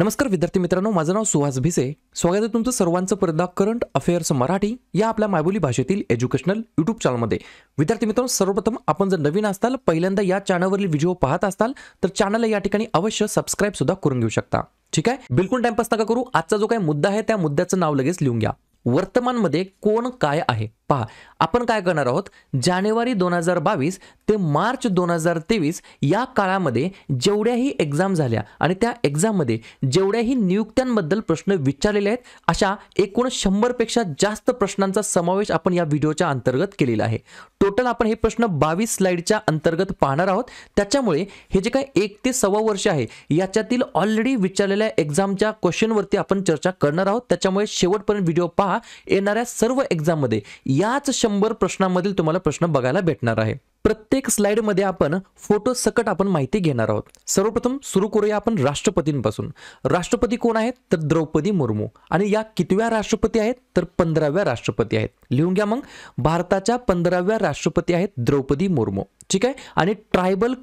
नमस्कार विद्यार्थी मित्रांनो माझं नाव सुहास भिसे स्वागत आहे तुमचं सर्वांचं पर्दा करंट अफेअर्स मराठी या आपल्या मायबोली भाषेतील एज्युकेशनल युट्यूब चॅनलमध्ये विद्यार्थी मित्रांनो सर्वप्रथम आपण जर नवीन असताल पहिल्यांदा या चॅनलवरील व्हिडिओ पाहत असाल तर चॅनलला या ठिकाणी अवश्य सबस्क्राईब सुद्धा करून घेऊ शकता ठीक आहे बिलकुल टाइमपास नका करू आजचा जो काही मुद्दा आहे त्या मुद्द्याचं नाव लगेच लिहून घ्या वर्तमानमध्ये कोण काय आहे पहा आपण काय करणार आहोत जानेवारी दोन हजार बावीस ते मार्च दोन हजार तेवीस या काळामध्ये जेवढ्याही एक्झाम झाल्या आणि त्या एक्झाममध्ये जेवढ्याही नियुक्त्यांबद्दल प्रश्न विचारलेले आहेत अशा एकूण शंभरपेक्षा जास्त प्रश्नांचा समावेश आपण या व्हिडिओच्या अंतर्गत केलेला आहे टोटल आपण हे प्रश्न बावीस स्लाईडच्या अंतर्गत पाहणार आहोत त्याच्यामुळे हे जे काय एक ते सव्वा वर्ष आहे याच्यातील ऑलरेडी विचारलेल्या एक्झामच्या क्वेश्चनवरती आपण चर्चा करणार आहोत त्याच्यामुळे शेवटपर्यंत व्हिडिओ पहा येणाऱ्या सर्व मध्ये याच शंभर प्रश्नांमधील तुम्हाला प्रश्न बघायला भेटणार आहे प्रत्येक स्लाइडमध्ये आपण फोटो सकट आपण माहिती घेणार आहोत सर्वप्रथम सुरू करूया आपण राष्ट्रपतींपासून राष्ट्रपती कोण आहेत तर द्रौपदी मुर्मू आणि या कितव्या राष्ट्रपती आहेत तर पंधराव्या राष्ट्रपती आहेत लिहून घ्या मग भारताच्या पंधराव्या राष्ट्रपती आहेत द्रौपदी मुर्मू ठीक आहे आणि ट्रायबल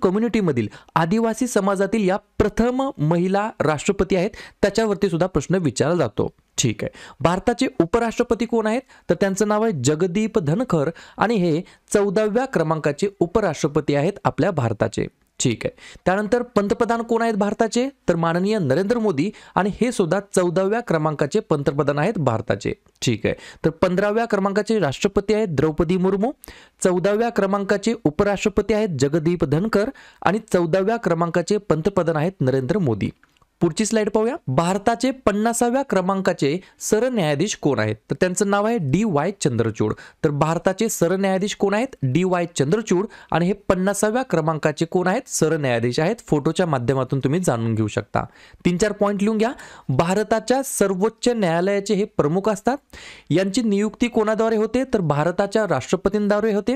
मधील आदिवासी समाजातील या प्रथम महिला राष्ट्रपती आहेत त्याच्यावरती सुद्धा प्रश्न विचारला जातो ठीक आहे भारताचे उपराष्ट्रपती कोण आहेत तर त्यांचं नाव आहे जगदीप धनखर आणि हे चौदाव्या क्रमांकाचे उपराष्ट्रपती आहेत आपल्या भारताचे ठीक आहे त्यानंतर पंतप्रधान कोण आहेत भारताचे तर माननीय नरेंद्र मोदी आणि हे सुद्धा चौदाव्या क्रमांकाचे पंतप्रधान आहेत भारताचे ठीक आहे तर पंधराव्या क्रमांकाचे राष्ट्रपती आहेत द्रौपदी मुर्मू चौदाव्या क्रमांकाचे उपराष्ट्रपती आहेत जगदीप धनकर आणि चौदाव्या क्रमांकाचे पंतप्रधान आहेत नरेंद्र मोदी पुढची स्लाइड पाहूया भारताचे पन्नासाव्या क्रमांकाचे सरन्यायाधीश कोण आहेत तर त्यांचं नाव आहे डी वाय चंद्रचूड तर भारताचे सरन्यायाधीश कोण आहेत डी वाय चंद्रचूड आणि हे पन्नासाव्या क्रमांकाचे कोण आहेत सरन्यायाधीश आहेत फोटोच्या माध्यमातून तुम्ही जाणून घेऊ शकता तीन चार पॉईंट लिहून घ्या भारताच्या सर्वोच्च न्यायालयाचे हे प्रमुख असतात यांची नियुक्ती कोणाद्वारे होते तर भारताच्या राष्ट्रपतींद्वारे होते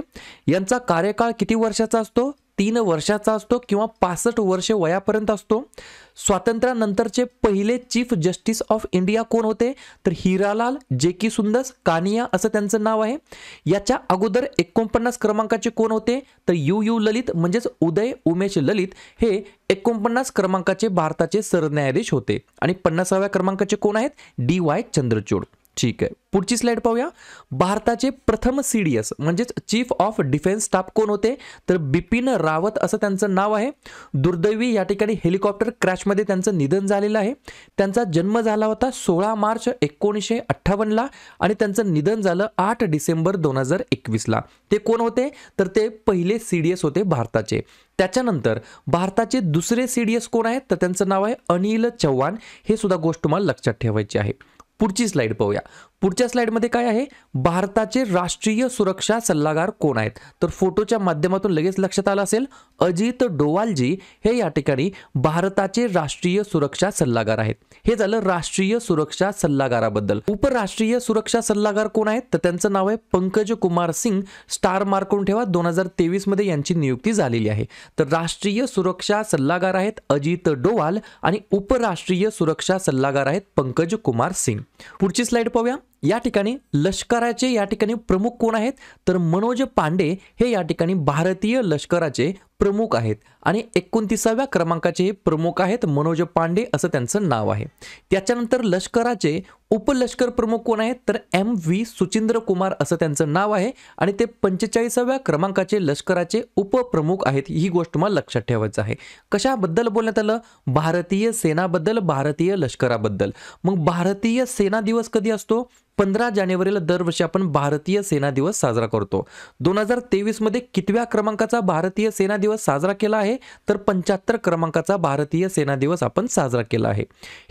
यांचा कार्यकाळ किती वर्षाचा असतो तीन वर्षाचा असतो किंवा पासष्ट वर्ष वयापर्यंत असतो स्वातंत्र्यानंतरचे पहिले चीफ जस्टिस ऑफ इंडिया कोण होते तर हिरालाल जे की सुंदस कानिया असं त्यांचं नाव आहे याच्या अगोदर एकोणपन्नास क्रमांकाचे कोण होते तर यू यू ललित म्हणजेच उदय उमेश ललित हे एकोणपन्नास क्रमांकाचे भारताचे सरन्यायाधीश होते आणि पन्नासाव्या क्रमांकाचे कोण आहेत डी वाय चंद्रचूड ठीक आहे पुढची स्लाइड पाहूया भारताचे प्रथम सी डी एस म्हणजेच चीफ ऑफ डिफेन्स स्टाफ कोण होते तर बिपिन रावत असं त्यांचं नाव आहे दुर्दैवी या ठिकाणी हेलिकॉप्टर क्रॅशमध्ये त्यांचं निधन झालेलं आहे त्यांचा जन्म झाला होता सोळा मार्च एकोणीसशे अठ्ठावन्नला आणि त्यांचं निधन झालं आठ डिसेंबर दोन हजार एकवीसला ते कोण होते तर ते पहिले सी डी एस होते भारताचे त्याच्यानंतर भारताचे दुसरे सी डी एस कोण आहेत तर त्यांचं नाव आहे अनिल चव्हाण हे सुद्धा गोष्ट तुम्हाला लक्षात ठेवायची आहे पुढची स्लाईड पाहूया पुढच्या स्लाइडमध्ये काय आहे भारताचे राष्ट्रीय सुरक्षा सल्लागार कोण आहेत तर फोटोच्या माध्यमातून लगेच लक्षात आलं असेल अजित डोवालजी हे या ठिकाणी भारताचे राष्ट्रीय सुरक्षा सल्लागार आहेत हे झालं राष्ट्रीय सुरक्षा सल्लागाराबद्दल उपराष्ट्रीय सुरक्षा सल्लागार कोण आहेत तर त्यांचं नाव आहे पंकज कुमार सिंग स्टार मार्क करून ठेवा दोन हजार तेवीसमध्ये मध्ये यांची नियुक्ती झालेली आहे तर राष्ट्रीय सुरक्षा सल्लागार आहेत अजित डोवाल आणि उपराष्ट्रीय सुरक्षा सल्लागार आहेत पंकज कुमार सिंग पुढची स्लाइड पाहूया या ठिकाणी लष्कराचे या ठिकाणी प्रमुख कोण आहेत तर मनोज पांडे हे या ठिकाणी भारतीय लष्कराचे प्रमुख आहेत आणि एकोणतीसाव्या क्रमांकाचे हे प्रमुख आहेत मनोज पांडे असं त्यांचं नाव आहे त्याच्यानंतर लष्कराचे उपलष्कर प्रमुख कोण आहेत तर एम व्ही सुचिंद्र कुमार असं त्यांचं नाव आहे आणि ते पंचेचाळीसाव्या क्रमांकाचे लष्कराचे उपप्रमुख आहेत ही गोष्ट मला लक्षात ठेवायचं आहे कशाबद्दल बोलण्यात आलं भारतीय सेनाबद्दल भारतीय लष्कराबद्दल मग भारतीय सेना दिवस कधी असतो पंधरा जानेवारीला दरवर्षी आपण भारतीय सेना दिवस साजरा करतो दोन हजार तेवीसमध्ये कितव्या क्रमांकाचा भारतीय सेना दिवस दिवस साजरा केला आहे तर पंच्याहत्तर क्रमांकाचा भारतीय सेना दिवस आपण साजरा केला आहे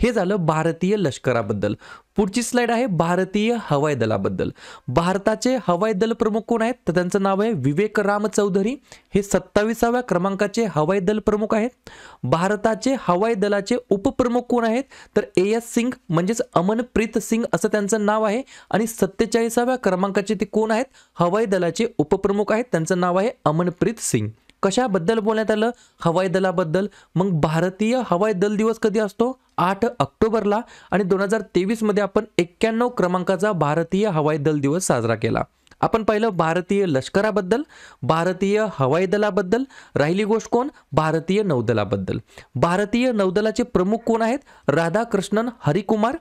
हे झालं भारतीय लष्कराबद्दल पुढची स्लाइड आहे भारतीय हवाई दलाबद्दल भारताचे हवाई दल प्रमुख कोण आहेत तर त्यांचं नाव आहे विवेक राम चौधरी हे सत्तावीसाव्या क्रमांकाचे हवाई दल प्रमुख आहेत भारताचे हवाई दलाचे उपप्रमुख कोण आहेत तर ए एस सिंग म्हणजेच अमनप्रीत सिंग असं त्यांचं नाव आहे आणि सत्तेचाळीसाव्या क्रमांकाचे ते कोण आहेत हवाई दलाचे उपप्रमुख आहेत त्यांचं नाव आहे अमनप्रीत सिंग कशाबद्दल बोलण्यात आलं हवाई दलाबद्दल मग भारतीय हवाई दल दिवस कधी असतो आठ ऑक्टोबरला आणि दोन हजार तेवीसमध्ये आपण एक्क्याण्णव क्रमांकाचा भारतीय हवाई दल दिवस साजरा केला आपण पाहिलं भारतीय लष्कराबद्दल भारतीय हवाई दलाबद्दल राहिली गोष्ट कोण भारतीय नौदलाबद्दल भारतीय नौदलाचे प्रमुख कोण आहेत राधाकृष्णन हरिकुमार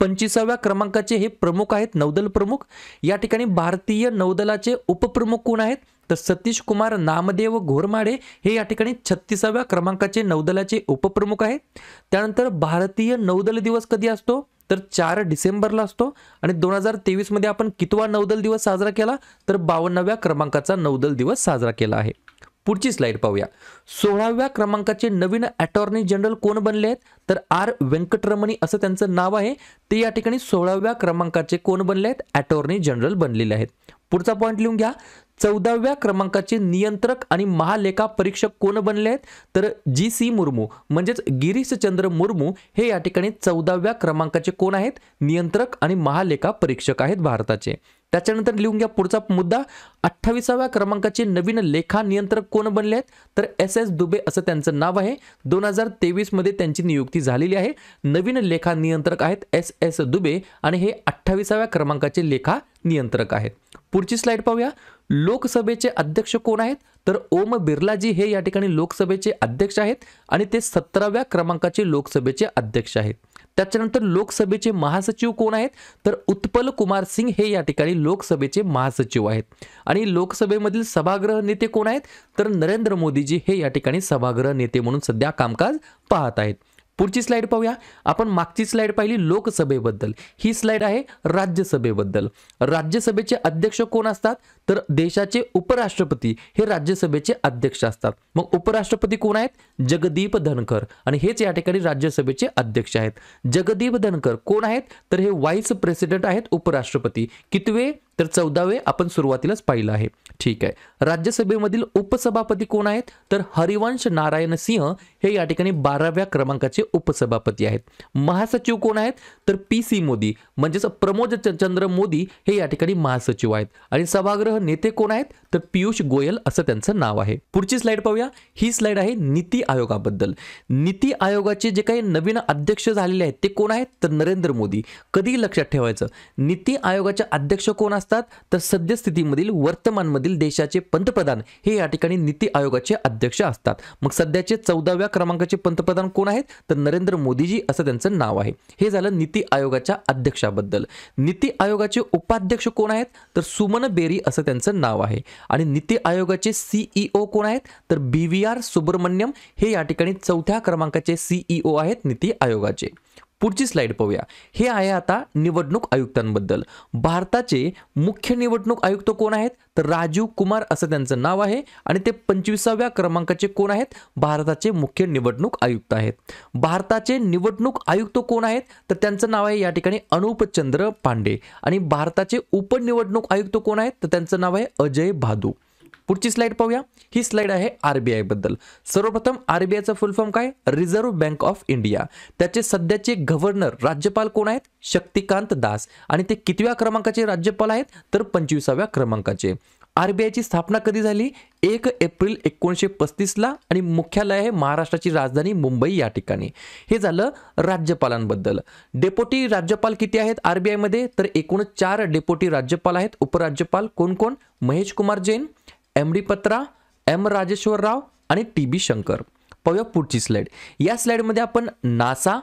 पंचवीसाव्या क्रमांकाचे हे प्रमुख आहेत नौदल प्रमुख या ठिकाणी भारतीय नौदलाचे उपप्रमुख कोण आहेत तर सतीश कुमार नामदेव घोरमाडे हे या ठिकाणी छत्तीसाव्या क्रमांकाचे नौदलाचे उपप्रमुख आहेत त्यानंतर भारतीय नौदल दिवस कधी असतो तर चार डिसेंबरला असतो आणि दोन हजार तेवीसमध्ये आपण कितवा नौदल दिवस साजरा केला तर बावन्नाव्या क्रमांकाचा नौदल दिवस साजरा केला आहे पुढची स्लाइड पाहूया सोळाव्या क्रमांकाचे नवीन अटॉर्नी जनरल कोण बनले आहेत तर आर व्यंकटरमणी असं त्यांचं नाव आहे ते या ठिकाणी सोळाव्या क्रमांकाचे कोण बनले आहेत अटॉर्नी जनरल बनलेले आहेत पुढचा पॉईंट लिहून घ्या चौदाव्या क्रमांकाचे नियंत्रक आणि महालेखा परीक्षक कोण बनले आहेत तर जी सी मुर्मू म्हणजेच गिरीशचंद्र मुर्मू हे या ठिकाणी चौदाव्या क्रमांकाचे कोण आहेत नियंत्रक आणि महालेखा परीक्षक आहेत भारताचे त्याच्यानंतर लिहून घ्या पुढचा मुद्दा अठ्ठावीसाव्या क्रमांकाचे नवीन लेखा नियंत्रक कोण बनले आहेत तर एस एस दुबे असं त्यांचं नाव आहे दोन हजार तेवीसमध्ये त्यांची नियुक्ती झालेली आहे नवीन लेखा नियंत्रक आहेत एस एस दुबे आणि हे अठ्ठावीसाव्या क्रमांकाचे लेखा नियंत्रक आहेत पुढची स्लाईड पाहूया लोकसभेचे अध्यक्ष कोण आहेत तर ओम बिर्लाजी हे या ठिकाणी लोकसभेचे अध्यक्ष आहेत आणि ते सतराव्या क्रमांकाचे लोकसभेचे अध्यक्ष आहेत त्याच्यानंतर लोकसभेचे महासचिव कोण आहेत तर उत्पल कुमार सिंग हे या ठिकाणी लोकसभेचे महासचिव आहेत आणि लोकसभेमधील सभागृह नेते कोण आहेत तर नरेंद्र मोदीजी हे या ठिकाणी सभागृह नेते म्हणून सध्या कामकाज पाहत आहेत पुढची स्लाईड पाहूया आपण मागची स्लाईड पाहिली लोकसभेबद्दल ही स्लाईड आहे राज्यसभेबद्दल राज्यसभेचे अध्यक्ष कोण असतात तर देशाचे उपराष्ट्रपती हे राज्यसभेचे अध्यक्ष असतात मग उपराष्ट्रपती कोण आहेत जगदीप धनकर आणि हेच या ठिकाणी राज्यसभेचे अध्यक्ष आहेत जगदीप धनकर कोण आहेत तर हे व्हाईस प्रेसिडेंट आहेत उपराष्ट्रपती कितवे तर चौदावे आपण सुरुवातीलाच पाहिलं आहे ठीक आहे राज्यसभेमधील उपसभापती कोण आहेत तर हरिवंश नारायण सिंह हे या ठिकाणी बाराव्या क्रमांकाचे उपसभापती आहेत महासचिव कोण आहेत तर पी सी मोदी म्हणजेच प्रमोद चंद्र मोदी हे या ठिकाणी महासचिव आहेत आणि सभागृह नेते कोण आहेत तर पियुष गोयल असं त्यांचं नाव आहे पुढची स्लाइड पाहूया ही स्लाइड आहे नीती आयोगाबद्दल नीती आयोगाचे जे काही नवीन अध्यक्ष झालेले आहेत ते कोण आहेत तर नरेंद्र मोदी कधी लक्षात ठेवायचं नीती आयोगाचे अध्यक्ष कोण असतात असतात तर सद्यस्थितीमधील वर्तमानमधील देशाचे पंतप्रधान हे या ठिकाणी नीती आयोगाचे अध्यक्ष असतात मग सध्याचे चौदाव्या क्रमांकाचे पंतप्रधान कोण आहेत तर नरेंद्र मोदीजी असं त्यांचं नाव आहे हे झालं नीती आयोगाच्या अध्यक्षाबद्दल नीती आयोगाचे उपाध्यक्ष कोण आहेत तर सुमन बेरी असं त्यांचं नाव आहे आणि नीती आयोगाचे सीईओ कोण आहेत तर बी व्ही आर सुब्रमण्यम हे या ठिकाणी चौथ्या क्रमांकाचे सीईओ आहेत नीती आयोगाचे पुढची स्लाईड पाहूया हे आहे आता निवडणूक आयुक्तांबद्दल भारताचे मुख्य निवडणूक आयुक्त कोण आहेत तर राजीव कुमार असं त्यांचं नाव आहे आणि ते पंचवीसाव्या क्रमांकाचे कोण आहेत भारताचे मुख्य निवडणूक आयुक्त आहेत भारताचे निवडणूक आयुक्त कोण आहेत तर त्यांचं नाव आहे या ठिकाणी अनुपचंद्र पांडे आणि भारताचे उपनिवडणूक आयुक्त कोण आहेत तर त्यांचं नाव आहे अजय भादू पुढची स्लाइड पाहूया ही स्लाइड आहे आरबीआय बद्दल सर्वप्रथम आरबीआयचा फुल फॉर्म काय रिझर्व्ह बँक ऑफ इंडिया त्याचे सध्याचे गव्हर्नर राज्यपाल कोण आहेत शक्तिकांत दास आणि ते कितव्या क्रमांकाचे राज्यपाल आहेत तर पंचवीसाव्या क्रमांकाचे आरबीआयची स्थापना कधी झाली एक एप्रिल एकोणीसशे पस्तीसला आणि मुख्यालय आहे महाराष्ट्राची राजधानी मुंबई या ठिकाणी हे झालं राज्यपालांबद्दल डेपोटी राज्यपाल किती आहेत आरबीआयमध्ये तर एकूण चार डेपोटी राज्यपाल आहेत उपराज्यपाल कोण कोण Mahesh Kumar Jain M D Patra M Rajeshwar Rao आणि टी बी शंकर पाहूया पुढची स्लाईड या स्लाईडमध्ये आपण नासा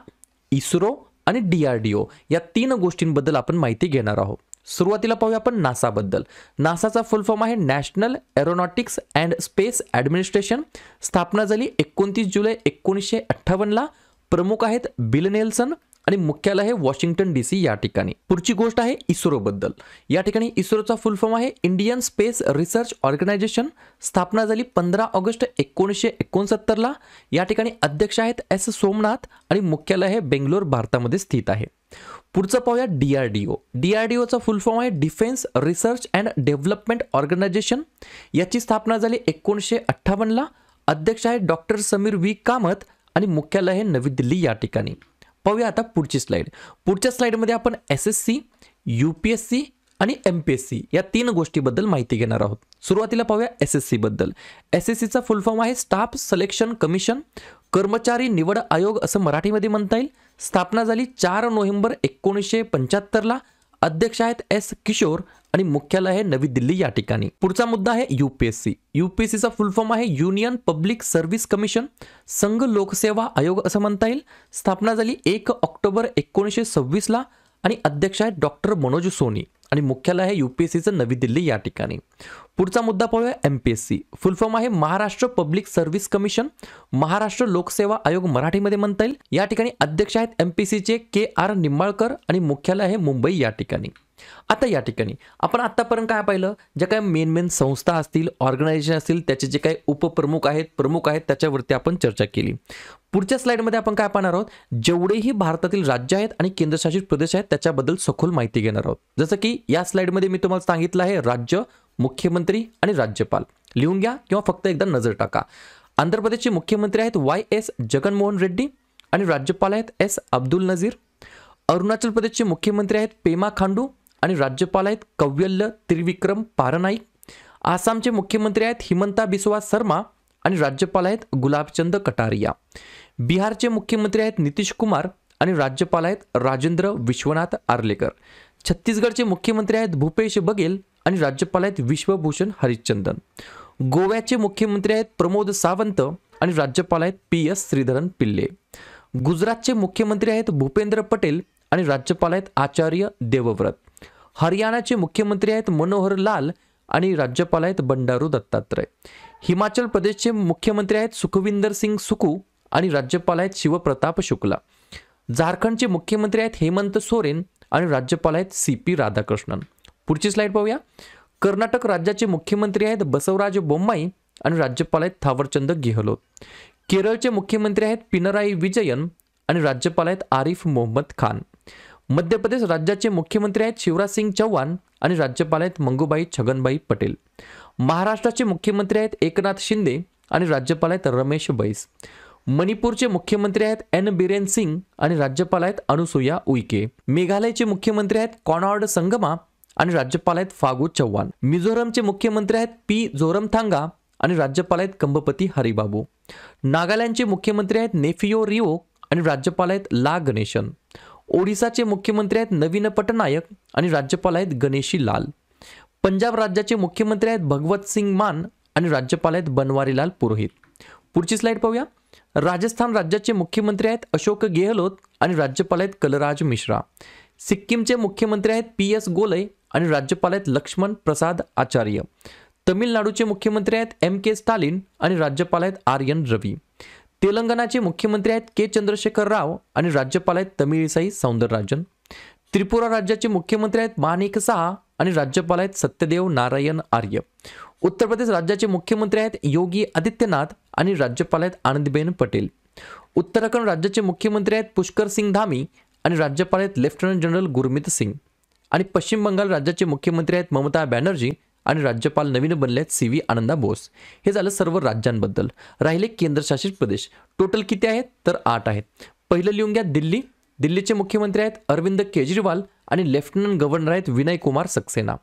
इस्रो आणि डी आर डी ओ या तीन गोष्टींबद्दल आपण माहिती घेणार आहोत सुरुवातीला पाहूया आपण नासाबद्दल नासाचा फुल फॉर्म आहे national aeronautics and space administration स्थापना झाली एकोणतीस जुलै एकोणीसशे अठ्ठावन्नला प्रमुख आहेत बिल नेल्सन आणि मुख्यालय आहे वॉशिंग्टन डी सी या ठिकाणी पुढची गोष्ट आहे इस्रोबद्दल या ठिकाणी इस्रोचा फुल फॉर्म आहे इंडियन स्पेस रिसर्च ऑर्गनायझेशन स्थापना झाली पंधरा ऑगस्ट एकोणीसशे एकोणसत्तरला या ठिकाणी अध्यक्ष आहेत एस सोमनाथ आणि मुख्यालय हे बेंगलोर भारतामध्ये स्थित आहे पुढचं पाहूया D R D O D R D ओचा फुल फॉर्म आहे defence research and development organisation याची स्थापना झाली एकोणीसशे अठ्ठावन्नला अध्यक्ष आहे डॉक्टर समीर व्ही कामत आणि मुख्यालय हे नवी दिल्ली या ठिकाणी पाहूया आता पुढची स्लाईड पुढच्या स्लाईडमध्ये आपण S S C U P S C आणि एम पी एस सी या तीन गोष्टीबद्दल माहिती घेणार आहोत सुरुवातीला पाहूया एस एस सीबद्दल एस एस सीचा फुल फॉर्म आहे स्टाफ सिलेक्शन कमिशन कर्मचारी निवड आयोग असं मराठीमध्ये म्हणता येईल स्थापना झाली चार नोव्हेंबर एकोणीसशे पंच्याहत्तरला अध्यक्ष आहेत एस किशोर आणि मुख्यालय आहे नवी दिल्ली या ठिकाणी पुढचा मुद्दा आहे युपीएससी युपीएससीचा फुल फॉर्म आहे युनियन पब्लिक सर्व्हिस कमिशन संघ लोकसेवा आयोग असं म्हणता येईल स्थापना झाली एक ऑक्टोबर एकोणीसशे सव्वीसला आणि अध्यक्ष आहे डॉक्टर मनोज सोनी आणि मुख्यालय आहे युपीएससीचं नवी दिल्ली या ठिकाणी पुढचा मुद्दा पाहूया M P S C full form आहे Maharashtra public service commission Maharashtra लोकसेवा आयोग मराठीमध्ये म्हणता येईल या ठिकाणी अध्यक्ष आहेत एम पी सीचे के आर निंबाळकर आणि मुख्यालय आहे मुंबई या ठिकाणी आता या ठिकाणी आपण आत्तापर्यंत काय पाहिलं ज्या काही मेन मेन संस्था असतील ऑर्गनायझेशन असतील त्याचे जे काही उपप्रमुख आहेत प्रमुख आहेत त्याच्यावरती आपण चर्चा केली पुढच्या स्लाईडमध्ये आपण काय पाहणार आहोत जेवढेही भारतातील राज्य आहेत आणि केंद्रशासित प्रदेश आहेत त्याच्याबद्दल सखोल माहिती घेणार आहोत जसं की या स्लाईडमध्ये मी तुम्हाला सांगितलं आहे राज्य मुख्यमंत्री आणि राज्यपाल लिहून घ्या किंवा फक्त एकदा नजर टाका आंध्र प्रदेशचे मुख्यमंत्री आहेत वाय एस जगनमोहन रेड्डी आणि राज्यपाल आहेत एस अब्दुल नझीर अरुणाचल प्रदेशचे मुख्यमंत्री आहेत पेमा खांडू आणि राज्यपाल आहेत कव्यल्य त्रिविक्रम पारनाईक आसामचे मुख्यमंत्री आहेत हिमंता बिस्वा शर्मा आणि राज्यपाल आहेत गुलाबचंद कटारिया बिहारचे मुख्यमंत्री आहेत नितीश कुमार आणि राज्यपाल आहेत राजेंद्र विश्वनाथ आर्लेकर छत्तीसगडचे मुख्यमंत्री आहेत भूपेश बघेल आणि राज्यपाल आहेत विश्वभूषण हरिश्चंदन गोव्याचे मुख्यमंत्री आहेत प्रमोद सावंत आणि राज्यपाल आहेत पी एस श्रीधरन पिल्ले गुजरातचे मुख्यमंत्री आहेत भूपेंद्र पटेल आणि राज्यपाल आहेत आचार्य देवव्रत हरियाणाचे मुख्यमंत्री आहेत मनोहर लाल आणि राज्यपाल आहेत बंडारू दत्तात्रय हिमाचल प्रदेशचे मुख्यमंत्री आहेत सुखविंदर सिंग सुकू आणि राज्यपाल आहेत शिवप्रताप शुक्ला झारखंडचे मुख्यमंत्री आहेत हेमंत सोरेन आणि राज्यपाल आहेत सी पी राधाकृष्णन पुढची स्लाईड पाहूया कर्नाटक राज्याचे मुख्यमंत्री आहेत बसवराज बोम्माई आणि राज्यपाल आहेत थावरचंद गेहलोत केरळचे मुख्यमंत्री आहेत पिनराई विजयन आणि राज्यपाल आहेत आरिफ मोहम्मद खान मध्य प्रदेश राज्याचे मुख्यमंत्री आहेत शिवराज सिंग चौहान आणि राज्यपाल आहेत मंगूबाई छगनबाई पटेल महाराष्ट्राचे मुख्यमंत्री आहेत एकनाथ शिंदे आणि राज्यपाल आहेत रमेश बैस मणिपूरचे मुख्यमंत्री आहेत एन बिरेन सिंग आणि राज्यपाल आहेत अनुसुया उईके मेघालयचे मुख्यमंत्री आहेत कॉनॉर्ड संगमा आणि राज्यपाल आहेत फागू चौहान मिझोरमचे मुख्यमंत्री आहेत पी जोरमथांगा आणि राज्यपाल आहेत कंबपती हरिबाबू नागालँडचे मुख्यमंत्री आहेत नेफियो रिओ आणि राज्यपाल आहेत ला गणेशन ओडिसाचे मुख्यमंत्री आहेत नवीन पटनायक आणि राज्यपाल आहेत गणेशी लाल पंजाब राज्याचे मुख्यमंत्री आहेत भगवत सिंग मान आणि राज्यपाल आहेत बनवारीलाल पुरोहित पुढची स्लाइड पाहूया राजस्थान राज्याचे मुख्यमंत्री आहेत अशोक गेहलोत आणि राज्यपाल आहेत कलराज मिश्रा सिक्कीमचे मुख्यमंत्री आहेत पी एस गोलय आणि राज्यपाल आहेत लक्ष्मण प्रसाद आचार्य तमिळनाडूचे मुख्यमंत्री आहेत एम के स्टालिन आणि राज्यपाल आहेत आर्यन रवी तेलंगणाचे मुख्यमंत्री आहेत के चंद्रशेखर राव आणि राज्यपाल आहेत तमिळसाई सौंदरराजन त्रिपुरा राज्याचे मुख्यमंत्री आहेत माणिक सहा आणि राज्यपाल आहेत सत्यदेव नारायण आर्य उत्तर प्रदेश राज्याचे मुख्यमंत्री आहेत योगी आदित्यनाथ आणि राज्यपाल आहेत आनंदीबेन पटेल उत्तराखंड राज्याचे मुख्यमंत्री आहेत पुष्कर सिंग धामी आणि राज्यपाल आहेत लेफ्टनंट जनरल गुरमीत सिंग आणि पश्चिम बंगाल राज्याचे मुख्यमंत्री आहेत ममता बॅनर्जी आणि राज्यपाल नवीन बनले आहेत सी व्ही आनंदा बोस हे झालं सर्व राज्यांबद्दल राहिले केंद्रशासित प्रदेश टोटल किती आहेत तर आठ आहेत पहिलं लिहून घ्या दिल्ली दिल्लीचे मुख्यमंत्री आहेत अरविंद केजरीवाल आणि लेफ्टनंट गव्हर्नर आहेत विनय कुमार सक्सेना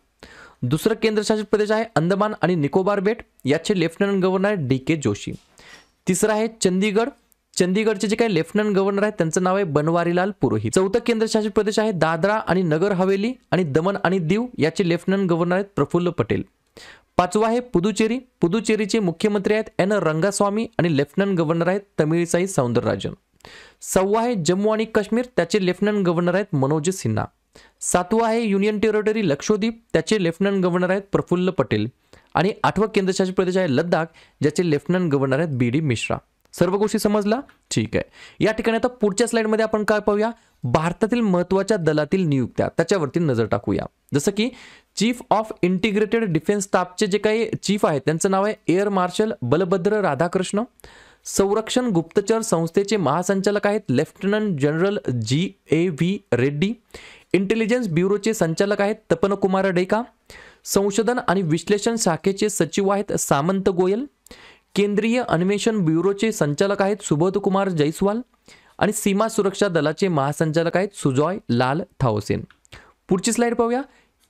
दुसरं केंद्रशासित प्रदेश आहे अंदमान आणि निकोबार बेट याचे lieutenant governor D K Joshi तिसरं आहे चंदीगड चंदीगडचे जे काही लेफ्टनंट गव्हर्नर आहेत त्यांचं नाव आहे बनवारीलाल पुरोहित चौथं केंद्रशासित प्रदेश आहे दादरा आणि नगर हवेली आणि दमन आणि दीव याचे लेफ्टनंट गव्हर्नर आहेत प्रफुल्ल पटेल पाचवा आहे पुदुचेरी पुदुचेरीचे मुख्यमंत्री आहेत एन रंगास्वामी आणि लेफ्टनंट गव्हर्नर आहेत तमिळसाई सौंदरराजन सव्वा आहे जम्मू आणि काश्मीर त्याचे लेफ्टनंट गव्हर्नर आहेत मनोज सिन्हा सातवा आहे युनियन टेरिटरी लक्षद्वीप त्याचे लेफ्टनंट गव्हर्नर आहेत प्रफुल्ल पटेल आणि आठवा केंद्रशासित प्रदेश आहे लद्दाख ज्याचे लेफ्टनंट गव्हर्नर आहेत बी डी मिश्रा सर्व गोष्टी समजला ठीक आहे या ठिकाणी आता पुढच्या स्लाईडमध्ये आपण काय पाहूया भारतातील महत्त्वाच्या दलातील नियुक्त्या त्याच्यावरती नजर टाकूया जसं की चीफ ऑफ इंटिग्रेटेड डिफेन्स स्टाफचे जे काही चीफ आहेत त्यांचं नाव आहे एअर मार्शल बलभद्र राधाकृष्ण संरक्षण गुप्तचर संस्थेचे महासंचालक आहेत lieutenant general G A V Reddy intelligence ब्युरोचे संचालक आहेत तपनकुमार डेका संशोधन आणि विश्लेषण शाखेचे सचिव आहेत सामंत गोयल केंद्रीय अन्वेषण ब्युरोचे संचालक आहेत सुबोध कुमार जैस्वाल आणि सीमा सुरक्षा दलाचे महासंचालक आहेत सुजॉय लाल थाओसेन पुढची स्लाईड पाहूया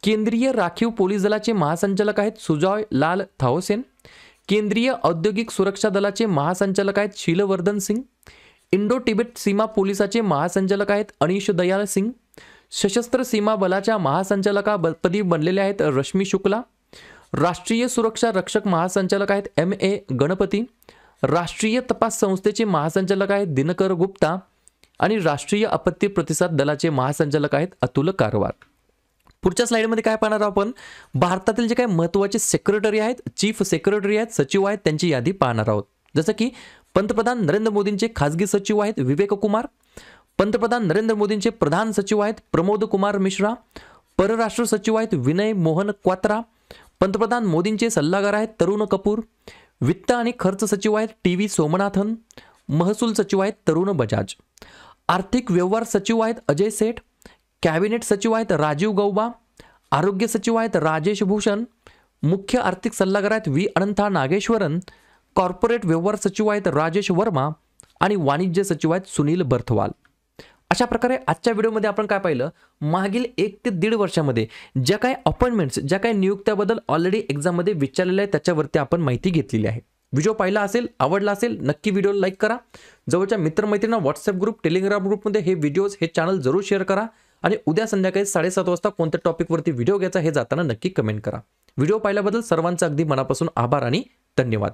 केंद्रीय राखीव पोलीस दलाचे महासंचालक आहेत सुजॉय लाल थाओसेन केंद्रीय औद्योगिक सुरक्षा दलाचे महासंचालक आहेत शीलवर्धन सिंग इंडो टिबेट सीमा पोलिसाचे महासंचालक आहेत अनिश दयाल सिंग सशस्त्र सीमा बलाच्या महासंचालकापदी बनलेले आहेत रश्मी शुक्ला राष्ट्रीय सुरक्षा रक्षक महासंचालक आहेत एम ए गणपती राष्ट्रीय तपास संस्थेचे महासंचालक आहेत दिनकर गुप्ता आणि राष्ट्रीय आपत्ती प्रतिसाद दलाचे महासंचालक आहेत अतुल कारवार पुढच्या स्लाईडमध्ये काय पाहणार आहोत आपण भारतातील जे काही महत्त्वाचे सेक्रेटरी आहेत चीफ सेक्रेटरी आहेत सचिव आहेत त्यांची यादी पाहणार आहोत जसं की पंतप्रधान नरेंद्र मोदींचे खासगी सचिव आहेत विवेक कुमार पंतप्रधान नरेंद्र मोदींचे प्रधान सचिव आहेत प्रमोद कुमार मिश्रा परराष्ट्र सचिव आहेत विनय मोहन क्वात्रा पंतप्रधान मोदींचे सल्लागार आहेत तरुण कपूर वित्त आणि खर्च सचिव आहेत टी व्ही सोमनाथन महसूल सचिव आहेत तरुण बजाज आर्थिक व्यवहार सचिव आहेत अजय सेठ कॅबिनेट सचिव आहेत राजीव गौबा आरोग्य सचिव आहेत राजेश भूषण मुख्य आर्थिक सल्लागार आहेत व्ही अनंथा नागेश्वरन कॉर्पोरेट व्यवहार सचिव आहेत राजेश वर्मा आणि वाणिज्य सचिव आहेत सुनील बर्थवाल अशा प्रकारे आजच्या व्हिडिओमध्ये आपण काय पाहिलं मागील एक ते दीड वर्षामध्ये ज्या काही अपॉइंटमेंट्स ज्या काही नियुक्त्याबद्दल ऑलरेडी एक्झाममध्ये विचारलेलं आहे त्याच्यावरती आपण माहिती घेतलेली आहे व्हिडिओ पाहिला असेल आवडला असेल नक्की व्हिडिओ लाईक करा जवळच्या मित्रमैत्रींना व्हॉट्सअप ग्रुप टेलिग्राम ग्रुपमध्ये हे व्हिडिओज हे चॅनल जरूर शेअर करा आणि उद्या संध्याकाळी साडेसात वाजता कोणत्या टॉपिकवरती व्हिडिओ घ्यायचा हे जाताना नक्की कमेंट करा व्हिडिओ पाहिल्याबद्दल सर्वांचा अगदी मनापासून आभार आणि धन्यवाद